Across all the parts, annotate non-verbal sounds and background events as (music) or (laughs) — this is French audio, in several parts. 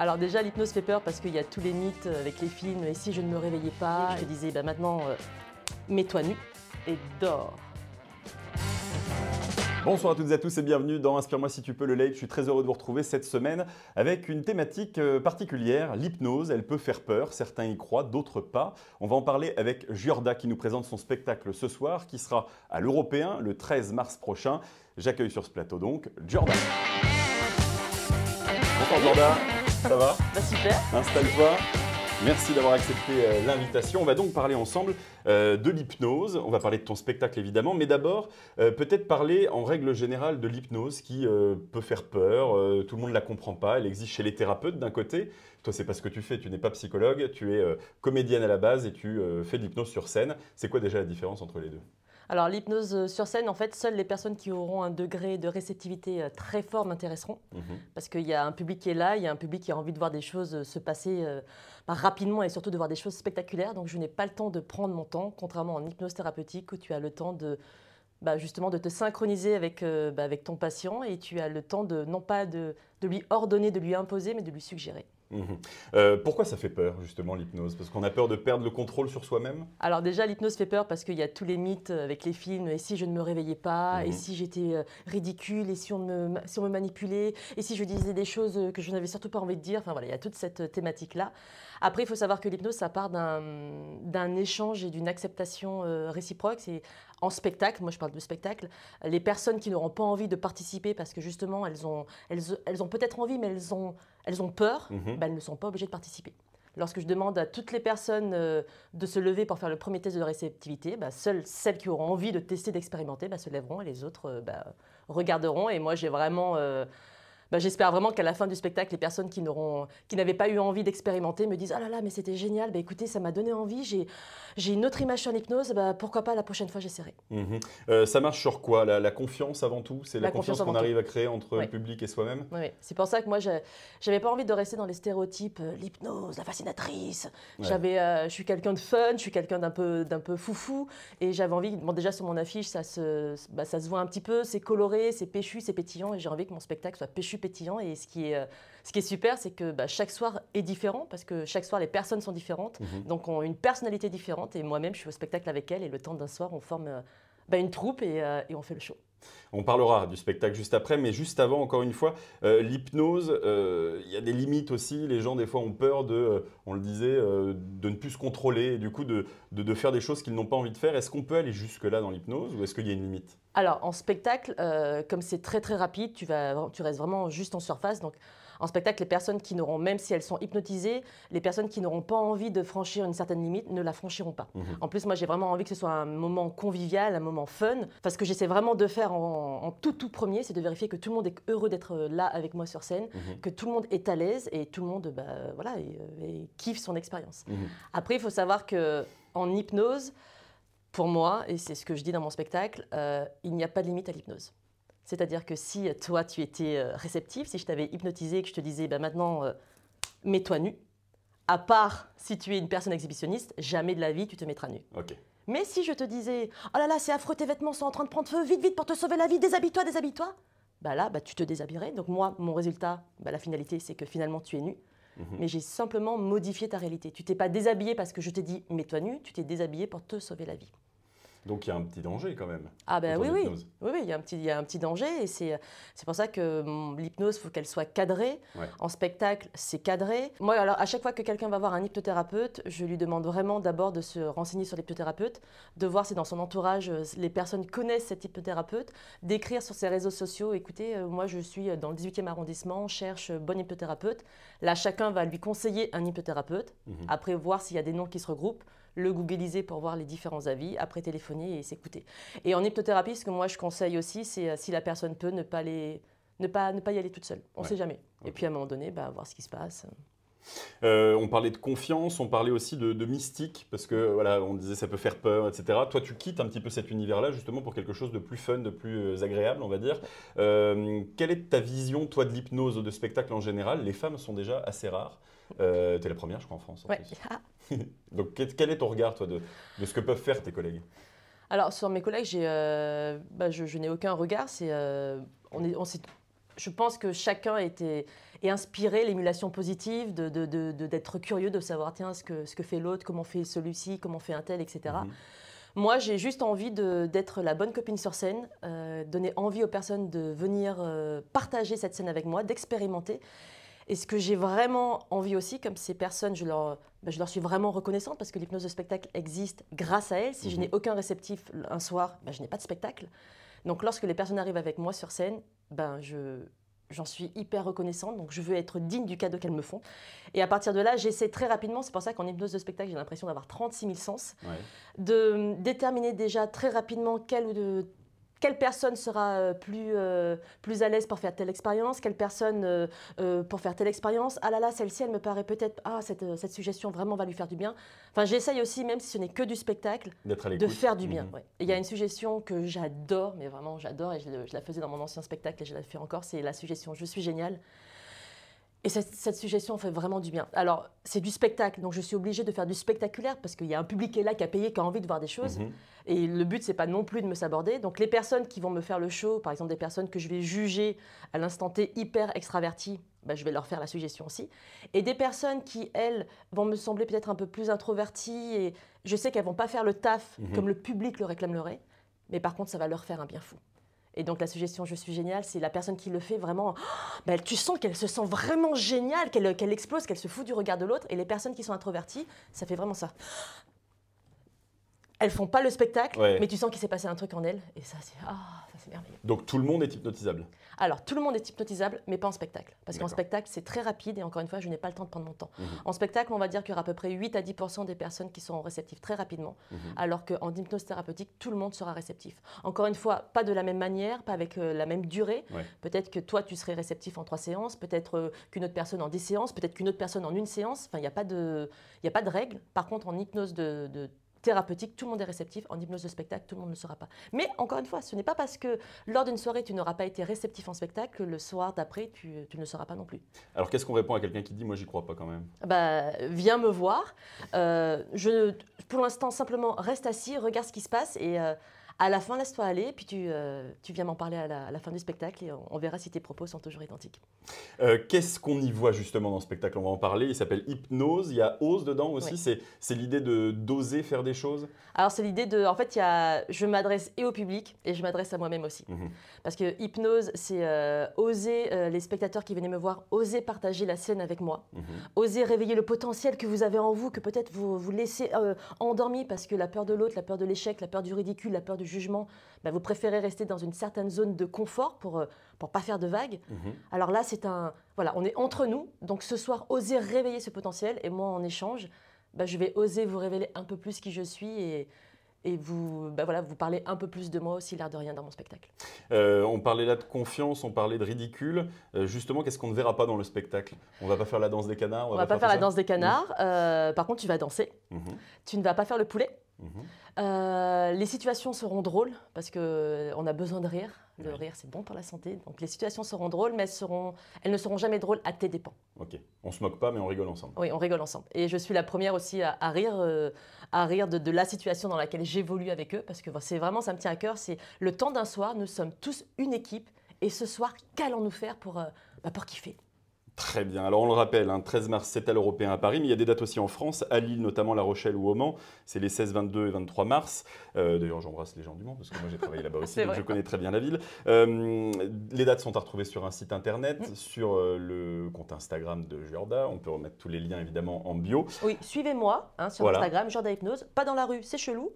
Alors déjà, l'hypnose fait peur parce qu'il y a tous les mythes avec les films. Et si je ne me réveillais pas Je disais, bah, maintenant, euh, mets-toi nu et dors. Bonsoir à toutes et à tous et bienvenue dans Inspire-moi si tu peux le live. Je suis très heureux de vous retrouver cette semaine avec une thématique euh, particulière, l'hypnose. Elle peut faire peur, certains y croient, d'autres pas. On va en parler avec Giorda qui nous présente son spectacle ce soir qui sera à l'Européen le 13 mars prochain. J'accueille sur ce plateau donc Giorda. Bonsoir Giorda. Ça va (laughs) bah, Super. Installe-toi. Merci d'avoir accepté euh, l'invitation. On va donc parler ensemble euh, de l'hypnose. On va parler de ton spectacle évidemment, mais d'abord euh, peut-être parler en règle générale de l'hypnose qui peut faire peur. tout le monde ne la comprend pas. Elle existe chez les thérapeutes d'un côté. Toi, c'est pas ce que tu fais. Tu n'es pas psychologue. Tu es comédienne à la base et tu fais de l'hypnose sur scène. C'est quoi déjà la différence entre les deux alors l'hypnose euh, sur scène, en fait, seules les personnes qui auront un degré de réceptivité euh, très fort m'intéresseront, mhm. parce qu'il y a un public qui est là, il y a un public qui a envie de voir des choses euh, se passer bah, rapidement et surtout de voir des choses spectaculaires. Donc je n'ai pas le temps de prendre mon temps, contrairement en hypnose thérapeutique où tu as le temps de bah, justement de te synchroniser avec, bah, avec ton patient et tu as le temps de non pas de lui ordonner, de lui imposer, mais de lui suggérer. Mhm. Euh, pourquoi ça fait peur justement l'hypnose Parce qu'on a peur de perdre le contrôle sur soi-même Alors déjà l'hypnose fait peur parce qu'il y a tous les mythes avec les films, et si je ne me réveillais pas, et mhm. si j'étais euh, ridicule, et si on, me, si on me manipulait, et si je disais des choses que je n'avais surtout pas envie de dire, enfin voilà, il y a toute cette euh, thématique-là. Après, il faut savoir que l'hypnose, ça part d'un échange et d'une acceptation euh, réciproque. C'est en spectacle, moi je parle de spectacle, les personnes qui n'auront pas envie de participer parce que justement elles ont, peut-être envie mais elles ont, peur, mhm. bah, elles ne sont pas obligées de participer. Lorsque je demande à toutes les personnes euh, de se lever pour faire le premier test de réceptivité, bah, seules celles qui auront envie de tester, d'expérimenter, bah, se lèveront et les autres euh, regarderont. Et moi, j'ai vraiment bah, j'espère vraiment qu'à la fin du spectacle, les personnes qui n'avaient pas eu envie d'expérimenter me disent Ah là là, mais c'était génial, bah, écoutez, ça m'a donné envie, j'ai une autre image sur l'hypnose, bah, pourquoi pas la prochaine fois j'essaierai. Mhm. Euh, ça marche sur quoi la, confiance avant tout C'est la, confiance, qu'on arrive à créer entre le public et soi-même Oui, c'est pour ça que moi, j'avais pas envie de rester dans les stéréotypes euh, l'hypnose, la fascinatrice. J'avais, euh, je suis quelqu'un de fun, je suis quelqu'un d'un peu, d'un peu foufou, et j'avais envie, bon, déjà sur mon affiche, ça se, bah, ça se voit un petit peu, c'est coloré, c'est péchu, c'est pétillant, et j'ai envie que mon spectacle soit péchu pétillant. Et ce qui est, euh, ce qui est super, c'est que bah, chaque soir est différent parce que chaque soir, les personnes sont différentes, mhm. donc ont une personnalité différente. Et moi-même, je suis au spectacle avec elle Et le temps d'un soir, on forme euh, bah, une troupe euh, et, on fait le show. On parlera du spectacle juste après, mais juste avant, encore une fois, l'hypnose, il y a des limites aussi. Les gens, des fois, ont peur de, on le disait, de ne plus se contrôler et du coup de, de faire des choses qu'ils n'ont pas envie de faire. Est-ce qu'on peut aller jusque-là dans l'hypnose ou est-ce qu'il y a une limite alors, en spectacle, euh, comme c'est très très rapide, tu, vas, tu restes vraiment juste en surface. Donc, en spectacle, les personnes qui n'auront, même si elles sont hypnotisées, les personnes qui n'auront pas envie de franchir une certaine limite ne la franchiront pas. Mhm. En plus, moi, j'ai vraiment envie que ce soit un moment convivial, un moment fun. Parce que j'essaie vraiment de faire en, tout tout premier, c'est de vérifier que tout le monde est heureux d'être euh, là avec moi sur scène, mhm. que tout le monde est à l'aise et tout le monde bah, voilà, euh, et, kiffe son expérience. Mhm. Après, il faut savoir que en hypnose, pour moi, et c'est ce que je dis dans mon spectacle, euh, il n'y a pas de limite à l'hypnose. C'est-à-dire que si euh, toi, tu étais euh, réceptif, si je t'avais hypnotisé et que je te disais, ben maintenant, mets-toi nu, à part si tu es une personne exhibitionniste, jamais de la vie, tu te mettras nu. Mais si je te disais, oh là là, c'est affreux, tes vêtements sont en train de prendre feu, vite, vite, pour te sauver la vie, déshabille-toi, déshabille-toi, bah là, bah, tu te déshabillerais. Donc moi, mon résultat, bah, la finalité, c'est que finalement, tu es nu. Mhm. Mais j'ai simplement modifié ta réalité. Tu t'es pas déshabillé parce que je t'ai dit mets-toi nu, tu t'es déshabillé pour te sauver la vie. Donc il y a un petit danger quand même. Ah ben oui oui. oui, oui, il y a un petit, il y a un petit danger et c'est pour ça que hum, l'hypnose, faut qu'elle soit cadrée. En spectacle, c'est cadré. Moi, alors à chaque fois que quelqu'un va voir un hypnothérapeute, je lui demande vraiment d'abord de se renseigner sur l'hypnothérapeute, de voir si dans son entourage, euh, les personnes connaissent cet hypnothérapeute, d'écrire sur ses réseaux sociaux, écoutez, euh, moi je suis dans le 18e arrondissement, cherche euh, bon hypnothérapeute. Là, chacun va lui conseiller un hypnothérapeute, mmh après voir s'il y a des noms qui se regroupent le googliser pour voir les différents avis, après téléphoner et s'écouter. Et en hypnothérapie, ce que moi je conseille aussi, c'est euh, si la personne peut ne pas, ne pas, ne pas y aller toute seule. On ne sait jamais. Et puis à un moment donné, bah, voir ce qui se passe. Euh, on parlait de confiance, on parlait aussi de, mystique, parce que voilà, on disait ça peut faire peur, etc. Toi, tu quittes un petit peu cet univers-là justement pour quelque chose de plus fun, de plus euh, agréable, on va dire. quelle est ta vision, toi, de l'hypnose, ou de spectacle en général Les femmes sont déjà assez rares. Euh, tu es la première, je crois, en France. Ah. (laughs) Donc, quel est ton regard, toi, de, ce que peuvent faire tes collègues alors, sur mes collègues, euh, bah, je, n'ai aucun regard. C'est, euh, je pense que chacun était, est inspiré l'émulation positive, d'être curieux, de savoir tiens, ce, que, fait l'autre, comment fait celui-ci, comment fait un tel, etc. Mhm. Moi, j'ai juste envie d'être la bonne copine sur scène, donner envie aux personnes de venir partager cette scène avec moi, d'expérimenter. Et ce que j'ai vraiment envie aussi, comme ces personnes, je leur, ben, je leur suis vraiment reconnaissante parce que l'hypnose de spectacle existe grâce à elles. Si je mhm. n'ai aucun réceptif un soir, ben je n'ai pas de spectacle. Donc lorsque les personnes arrivent avec moi sur scène, ben je, J'en suis hyper reconnaissante, donc je veux être digne du cadeau qu'elles me font. Et à partir de là, j'essaie très rapidement, c'est pour ça qu'en hypnose de spectacle, j'ai l'impression d'avoir 36 000 sens, de hum, déterminer déjà très rapidement quel ou de quelle personne sera euh, plus, euh, plus à l'aise pour faire telle expérience, quelle personne euh, pour faire telle expérience. Ah là là, celle-ci, elle me paraît peut-être, ah, cette, suggestion vraiment va lui faire du bien. Enfin, j'essaye aussi, même si ce n'est que du spectacle, de faire du bien. Mhm. il y a une suggestion que j'adore, mais vraiment j'adore, et je, la faisais dans mon ancien spectacle et je la fais encore, c'est la suggestion Je suis géniale ». Et cette, suggestion fait vraiment du bien. Alors, c'est du spectacle, donc je suis obligée de faire du spectaculaire parce qu'il y a un public qui est là, qui a payé, qui a envie de voir des choses. Mhm. Et le but, c'est pas non plus de me saborder. Donc, les personnes qui vont me faire le show, par exemple des personnes que je vais juger à l'instant T hyper extraverties, bah, je vais leur faire la suggestion aussi. Et des personnes qui, elles, vont me sembler peut-être un peu plus introverties et je sais qu'elles vont pas faire le taf mhm. comme le public le réclamerait, mais par contre, ça va leur faire un bien fou. Et donc la suggestion Je suis géniale, c'est la personne qui le fait vraiment. (gasps) Bah, tu sens qu'elle se sent vraiment géniale, qu'elle explose, qu'elle se fout du regard de l'autre. Et les personnes qui sont introverties, ça fait vraiment ça. Elles font pas le spectacle, mais tu sens qu'il s'est passé un truc en elles. Et ça, c'est. Ah c'est Donc tout le monde est hypnotisable Alors tout le monde est hypnotisable, mais pas en spectacle. Parce qu'en spectacle, c'est très rapide et encore une fois, je n'ai pas le temps de prendre mon temps. Mhm. En spectacle, on va dire qu'il y aura à peu près 8 à 10 des personnes qui seront réceptives très rapidement, mhm. alors qu'en hypnose thérapeutique, tout le monde sera réceptif. Encore une fois, pas de la même manière, pas avec euh, la même durée. Peut-être que toi, tu serais réceptif en trois séances, peut-être euh, qu'une autre personne en 10 séances, peut-être qu'une autre personne en une séance. Enfin, il n'y a, pas de, a pas de règle. Par contre, en hypnose de thérapeutique, tout le monde est réceptif. En hypnose de spectacle, tout le monde ne le sera pas. Mais encore une fois, ce n'est pas parce que lors d'une soirée, tu n'auras pas été réceptif en spectacle que le soir d'après, tu, ne le seras pas non plus. Alors qu'est-ce qu'on répond à quelqu'un qui dit Moi, j'y crois pas quand même bah, Viens me voir. Euh, je, pour l'instant, simplement, reste assis, regarde ce qui se passe et. Euh, à la fin, laisse-toi aller, puis tu, euh, tu viens m'en parler à la, fin du spectacle et on, verra si tes propos sont toujours identiques. Euh, qu'est-ce qu'on y voit justement dans le spectacle On va en parler. Il s'appelle Hypnose. Il y a Ose dedans aussi. C'est l'idée de d'oser faire des choses Alors, c'est l'idée de. En fait, y je m'adresse et au public et je m'adresse à moi-même aussi. Mhm. Parce que Hypnose, c'est euh, oser, les spectateurs qui venaient me voir, oser partager la scène avec moi, mhm. oser réveiller le potentiel que vous avez en vous, que peut-être vous vous laissez endormi parce que la peur de l'autre, la peur de l'échec, la peur du ridicule, la peur du jugement, bah, vous préférez rester dans une certaine zone de confort pour ne euh, pas faire de vagues. Mhm. Alors là, c'est un. Voilà, on est entre nous. Donc ce soir, osez réveiller ce potentiel. Et moi, en échange, bah, je vais oser vous révéler un peu plus qui je suis et, et vous, parler bah, voilà, vous parlez un peu plus de moi aussi, l'air de rien, dans mon spectacle. Euh, on parlait là de confiance, on parlait de ridicule. Euh, justement, qu'est-ce qu'on ne verra pas dans le spectacle On va pas faire la danse des canards On, ne va, pas faire, la danse des canards. par contre, tu vas danser. Mhm. Tu ne vas pas faire le poulet. Euh, les situations seront drôles parce qu'on euh, a besoin de rire. Le rire, c'est bon pour la santé. Donc les situations seront drôles, mais elles, ne seront jamais drôles à tes dépens. Ok. On se moque pas, mais on rigole ensemble. Oui, on rigole ensemble. Et je suis la première aussi à, rire, à rire euh, de, la situation dans laquelle j'évolue avec eux parce que c'est vraiment, ça me tient à cœur. C'est le temps d'un soir, nous sommes tous une équipe. Et ce soir, qu'allons-nous faire pour, bah, pour kiffer Très bien. Alors on le rappelle, 13 hein, mars, c'est à l'Européen à Paris, mais il y a des dates aussi en France, à Lille notamment, La Rochelle ou au C'est les 16, 22 et 23 mars. Euh, d'ailleurs, j'embrasse les gens du monde parce que moi j'ai travaillé là-bas (laughs) aussi, donc je connais très bien la ville. Euh, les dates sont à retrouver sur un site internet, mm. sur euh, le compte Instagram de Jorda. On peut remettre tous les liens évidemment en bio. Oui, suivez-moi hein, sur Instagram, Jorda Hypnose. Pas dans la rue, c'est chelou.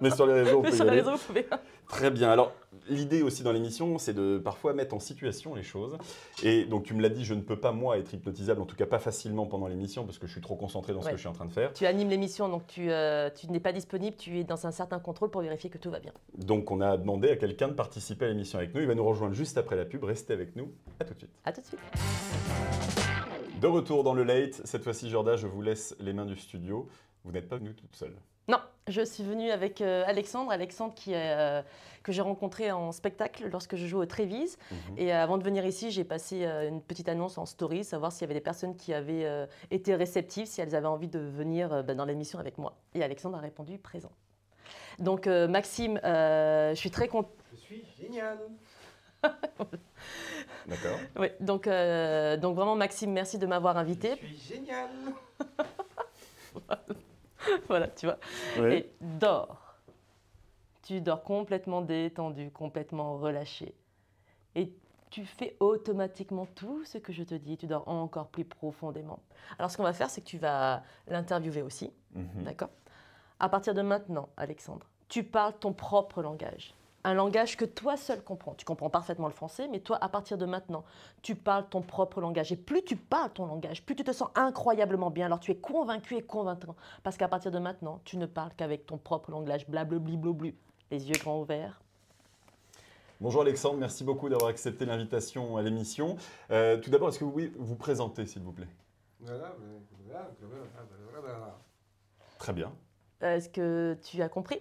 Mais, (laughs) sur les réseaux, Très bien. Alors l'idée aussi dans l'émission, c'est de parfois mettre en situation les choses. Et donc, tu me l'as dit, je ne peux pas, moi, être hypnotisable, en tout cas pas facilement pendant l'émission, parce que je suis trop concentré dans ce que je suis en train de faire. Tu animes l'émission, donc euh, tu, n'es pas disponible, tu es dans un certain contrôle pour vérifier que tout va bien. Donc, on a demandé à quelqu'un de participer à l'émission avec nous. Il va nous rejoindre juste après la pub. Restez avec nous. À tout de suite. À tout de suite. De retour dans le late, cette fois-ci Jorda, je vous laisse les mains du studio. Vous n'êtes pas nous toute seule. Non, je suis venue avec euh, Alexandre, Alexandre qui euh, que j'ai rencontré en spectacle lorsque je joue au Trévise. Mhm. Et euh, avant de venir ici, j'ai passé une petite annonce en story, savoir s'il y avait des personnes qui avaient été réceptives, si elles avaient envie de venir bah, dans l'émission avec moi. Et Alexandre a répondu présent. Donc Maxime, je suis très contente. Je suis génial. (laughs) D'accord. Oui, donc, donc vraiment Maxime, merci de m'avoir invité. Je suis génial. (laughs) (laughs) voilà, tu vois. Et dors. Tu dors complètement détendu, complètement relâché. Et tu fais automatiquement tout ce que je te dis, tu dors encore plus profondément. Alors ce qu'on va faire, c'est que tu vas l'interviewer aussi, mhm. d'accord À partir de maintenant, Alexandre, tu parles ton propre langage un langage que toi seul comprends. Tu comprends parfaitement le français, mais toi, à partir de maintenant, tu parles ton propre langage. Et plus tu parles ton langage, plus tu te sens incroyablement bien. Alors tu es convaincu et convaincant. Parce qu'à partir de maintenant, tu ne parles qu'avec ton propre langage. Blablabli, blablu. Les yeux grands ouverts. Bonjour Alexandre, merci beaucoup d'avoir accepté l'invitation à l'émission. Euh, tout d'abord, est-ce que vous pouvez vous présenter, s'il vous plaît Très bien. Euh, est-ce que tu as compris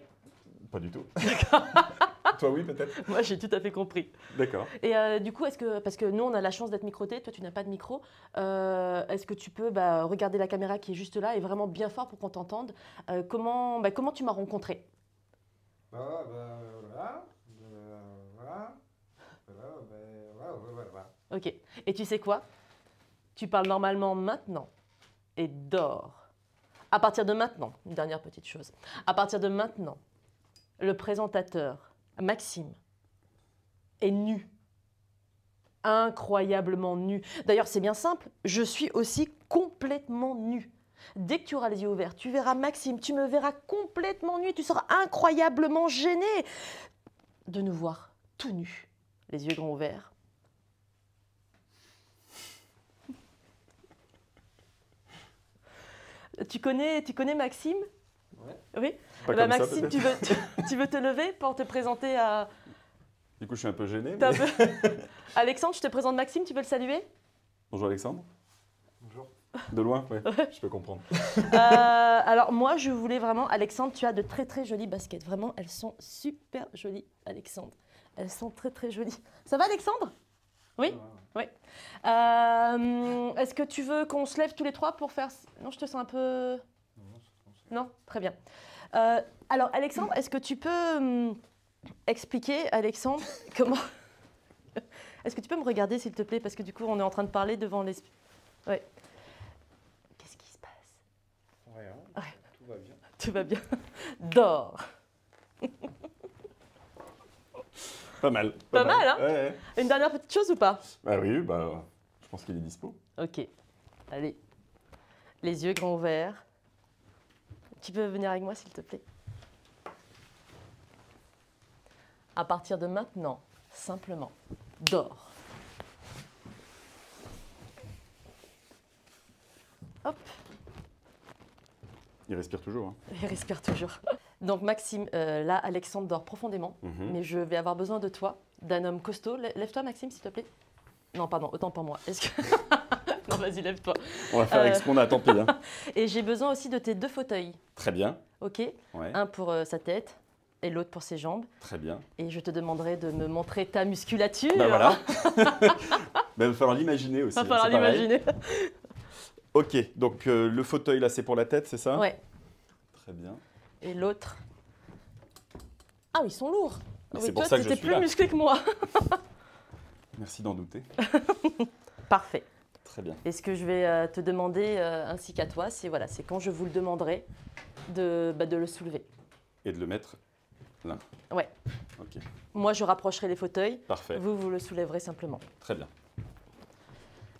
Pas du tout. (laughs) Toi, oui, peut-être (laughs) Moi, j'ai tout à fait compris. D'accord. Et euh, du coup, est-ce que, parce que nous, on a la chance d'être microté, toi, tu n'as pas de micro, euh, est-ce que tu peux bah, regarder la caméra qui est juste là et vraiment bien fort pour qu'on t'entende euh, comment, bah, comment tu m'as rencontré voilà, Ok. Et tu sais quoi Tu parles normalement maintenant et dors. À partir de maintenant, une dernière petite chose. À partir de maintenant, le présentateur Maxime est nu, incroyablement nu. D'ailleurs, c'est bien simple, je suis aussi complètement nu. Dès que tu auras les yeux ouverts, tu verras Maxime, tu me verras complètement nu, tu seras incroyablement gêné de nous voir tout nus, les yeux grands ouverts. Tu connais, tu connais Maxime Oui. Bah, Maxime, tu, veux, te lever pour te présenter à. Du coup, je suis un peu gêné. Alexandre, je te présente Maxime, tu peux le saluer Bonjour Alexandre. Bonjour. De loin, oui, je peux comprendre. Euh, alors moi, je voulais vraiment, Alexandre, tu as de très très jolies baskets. Vraiment, elles sont super jolies, Alexandre. Elles sont très très jolies. Ça va, Alexandre Oui Oui. Euh, est-ce que tu veux qu'on se lève tous les trois pour faire... Non, je te sens un peu... Non, très bien. Euh, alors, Alexandre, est-ce que tu peux hum, expliquer, Alexandre, (laughs) comment. (laughs) est-ce que tu peux me regarder, s'il te plaît Parce que du coup, on est en train de parler devant les. Oui. Qu'est-ce qui se passe Rien. Hein. Tout va bien. Tout va bien. (laughs) Dors. Pas mal. Pas, mal, hein Une dernière petite chose ou pas Bah oui, bah, je pense qu'il est dispo. Ok. Allez. Les yeux grands ouverts. Tu peux venir avec moi, s'il te plaît À partir de maintenant, simplement, dors. Hop. Il respire toujours. Hein. Il respire toujours. Donc Maxime, euh, là, Alexandre dort profondément, mhm. mais je vais avoir besoin de toi, d'un homme costaud. Lève-toi, Maxime, s'il te plaît. Non, pardon, autant pour moi. (laughs) non, vas-y, lève-toi. On va faire avec euh. ce qu'on a, tant pis. Hein. (laughs) Et j'ai besoin aussi de tes deux fauteuils. Très bien. Ok. Un pour euh, sa tête et l'autre pour ses jambes. Très bien. Et je te demanderai de me montrer ta musculature. Ben voilà. Mais (laughs) (laughs) bah, il va falloir l'imaginer aussi. Il va falloir l'imaginer. ok, donc euh, le fauteuil là, c'est pour la tête, c'est ça Ouais. Très bien. Et l'autre. Ah, ils sont lourds. Ah, c'est pour ça que plus musclé que moi. (laughs) Merci d'en douter. Parfait. Très bien. Et ce que je vais euh, te demander, ainsi qu'à toi, c'est voilà, c'est quand je vous le demanderai, bah, de, le soulever. Et de le mettre là Ouais. Moi, je rapprocherai les fauteuils. Parfait. Vous, vous le soulèverez simplement. Très bien.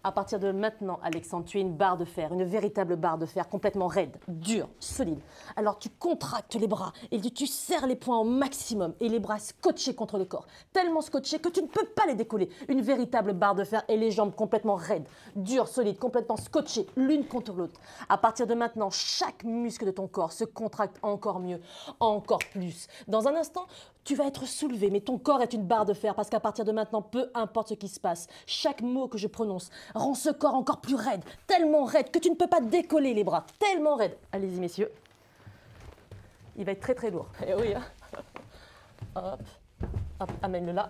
À partir de maintenant, Alexandre, tu es une barre de fer, une véritable barre de fer, complètement raide, dure, solide. Alors tu contractes les bras et tu serres les poings au maximum et les bras scotchés contre le corps, tellement scotchés que tu ne peux pas les décoller. Une véritable barre de fer et les jambes complètement raides, dures, solides, complètement scotchées l'une contre l'autre. À partir de maintenant, chaque muscle de ton corps se contracte encore mieux, encore plus. Dans un instant, tu vas être soulevé, mais ton corps est une barre de fer parce qu'à partir de maintenant, peu importe ce qui se passe, chaque mot que je prononce rend ce corps encore plus raide, tellement raide que tu ne peux pas décoller les bras, tellement raide. Allez-y, messieurs. Il va être très très lourd. Eh oui, hein. Hop, amène-le là.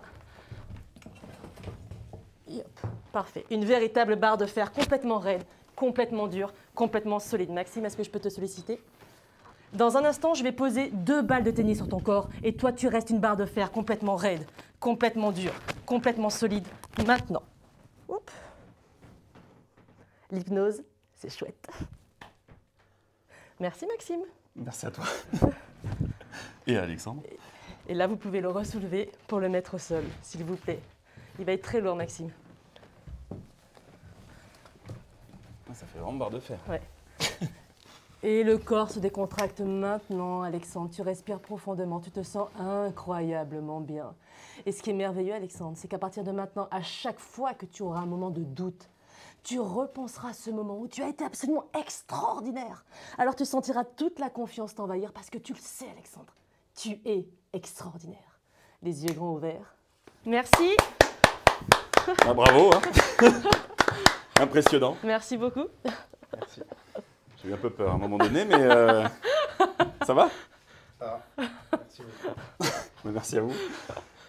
Parfait. Une véritable barre de fer complètement raide, complètement dure, complètement solide. Maxime, est-ce que je peux te solliciter dans un instant, je vais poser deux balles de tennis sur ton corps et toi, tu restes une barre de fer complètement raide, complètement dure, complètement solide. Maintenant. L'hypnose, c'est chouette. Merci Maxime. Merci à toi. (laughs) et à Alexandre. Et là, vous pouvez le ressoulever pour le mettre au sol, s'il vous plaît. Il va être très lourd, Maxime. Ça fait vraiment barre de fer. Ouais. Et le corps se décontracte maintenant, Alexandre. Tu respires profondément, tu te sens incroyablement bien. Et ce qui est merveilleux, Alexandre, c'est qu'à partir de maintenant, à chaque fois que tu auras un moment de doute, tu repenseras ce moment où tu as été absolument extraordinaire. Alors tu sentiras toute la confiance t'envahir parce que tu le sais, Alexandre, tu es extraordinaire. Les yeux grands ouverts. Merci. Ah, bravo. Hein (laughs) Impressionnant. Merci beaucoup. Merci. J'ai eu un peu peur à un moment donné, mais euh, (laughs) ça va Ça va. Merci Merci à vous.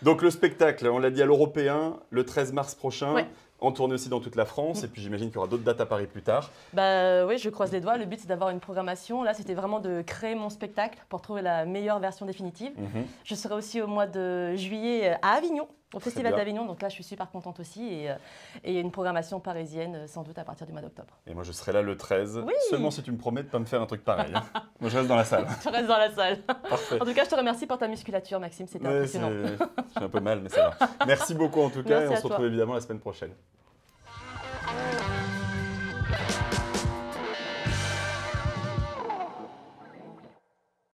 Donc le spectacle, on l'a dit à l'Européen, le 13 mars prochain. En tournée aussi dans toute la France, et puis j'imagine qu'il y aura d'autres dates à Paris plus tard. Bah oui, je croise les doigts. Le but, c'est d'avoir une programmation. Là, c'était vraiment de créer mon spectacle pour trouver la meilleure version définitive. Mhm. Je serai aussi au mois de juillet à Avignon, au Festival d'Avignon. Donc là, je suis super contente aussi. Et, euh, une programmation parisienne, euh, sans doute, à partir du mois d'octobre. Et moi, je serai là le 13. Seulement si tu me promets de ne pas me faire un truc pareil. Hein. moi, je reste dans la salle. (laughs) tu restes dans la salle. En tout cas, je te remercie pour ta musculature, Maxime. C'était impressionnant. J'ai un peu mal, mais ça va. (laughs) Merci beaucoup, en tout cas. et on se retrouve évidemment la semaine prochaine.